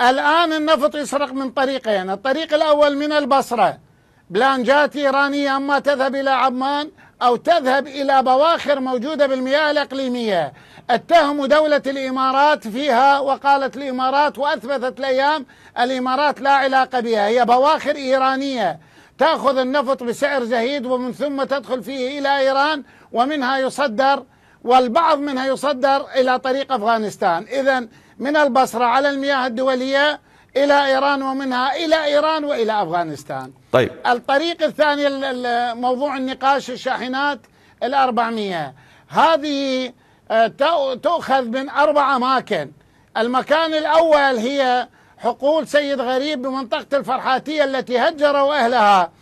الآن النفط يسرق من طريقين الطريق الأول من البصرة بلانجات إيرانية أما تذهب إلى عمان أو تذهب إلى بواخر موجودة بالمياه الإقليمية اتهموا دولة الإمارات فيها وقالت الإمارات وأثبتت الأيام الإمارات لا علاقة بها هي بواخر إيرانية تأخذ النفط بسعر زهيد ومن ثم تدخل فيه إلى إيران ومنها يصدر والبعض منها يصدر إلى طريق أفغانستان إذا من البصرة على المياه الدولية إلى إيران ومنها إلى إيران وإلى أفغانستان طيب الطريق الثاني موضوع النقاش الشاحنات الأربعمية هذه آه، تؤخذ من أربع أماكن المكان الأول هي حقول سيد غريب بمنطقة الفرحاتية التي هجروا أهلها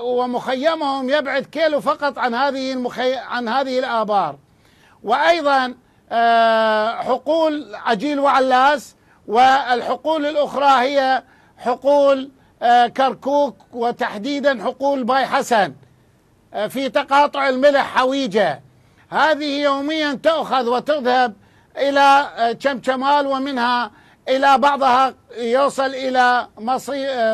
ومخيمهم يبعد كيلو فقط عن هذه المخي... عن هذه الآبار وأيضا آه، حقول عجيل وعلاس والحقول الأخرى هي حقول آه، كركوك وتحديدا حقول باي حسن آه، في تقاطع الملح حويجة هذه يوميا تؤخذ وتذهب إلى شمشمال ومنها إلى بعضها يوصل إلى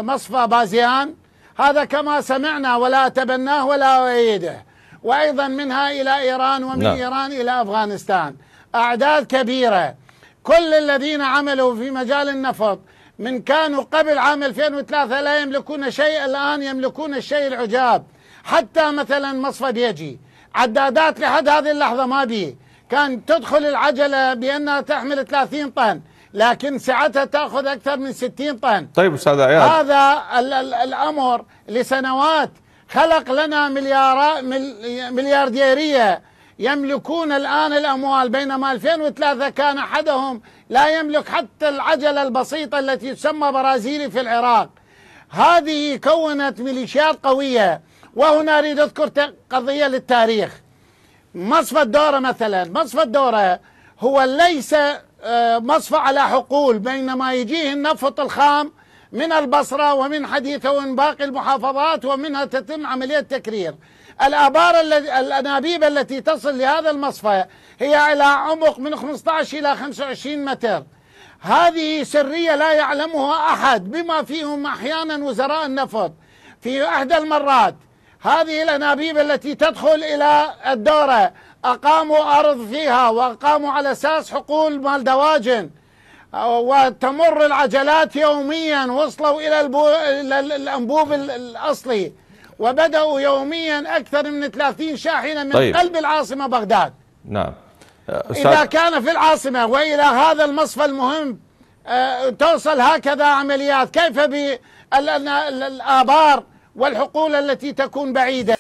مصفى بازيان هذا كما سمعنا ولا أتبناه ولا أؤيده وأيضا منها إلى إيران ومن لا. نعم. إيران إلى أفغانستان أعداد كبيرة كل الذين عملوا في مجال النفط من كانوا قبل عام 2003 لا يملكون شيء الآن يملكون الشيء العجاب حتى مثلا مصفى بيجي عدادات لحد هذه اللحظة ما بي كان تدخل العجلة بأنها تحمل 30 طن لكن سعتها تأخذ أكثر من 60 طن طيب أستاذ عياد هذا الـ الـ الأمر لسنوات خلق لنا مليارات مليارديرية يملكون الآن الأموال بينما 2003 كان أحدهم لا يملك حتى العجلة البسيطة التي تسمى برازيلي في العراق هذه كونت ميليشيات قوية وهنا أريد أذكر قضية للتاريخ مصفى الدورة مثلا مصفى الدورة هو ليس آه، مصفى على حقول بينما يجيه النفط الخام من البصرة ومن حديثة ومن باقي المحافظات ومنها تتم عملية تكرير الآبار الذي الأنابيب التي تصل لهذا المصفى هي إلى عمق من 15 إلى 25 متر هذه سرية لا يعلمها أحد بما فيهم أحيانا وزراء النفط في إحدى المرات هذه الأنابيب التي تدخل إلى الدورة أقاموا أرض فيها وأقاموا على أساس حقول مال دواجن وتمر العجلات يوميا وصلوا إلى الأنبوب الأصلي وبدأوا يوميا أكثر من 30 شاحنة من طيب. قلب العاصمة بغداد نعم أستاذ... إذا كان في العاصمة وإلى هذا المصفى المهم آه، توصل هكذا عمليات كيف بالآبار والحقول التي تكون بعيدة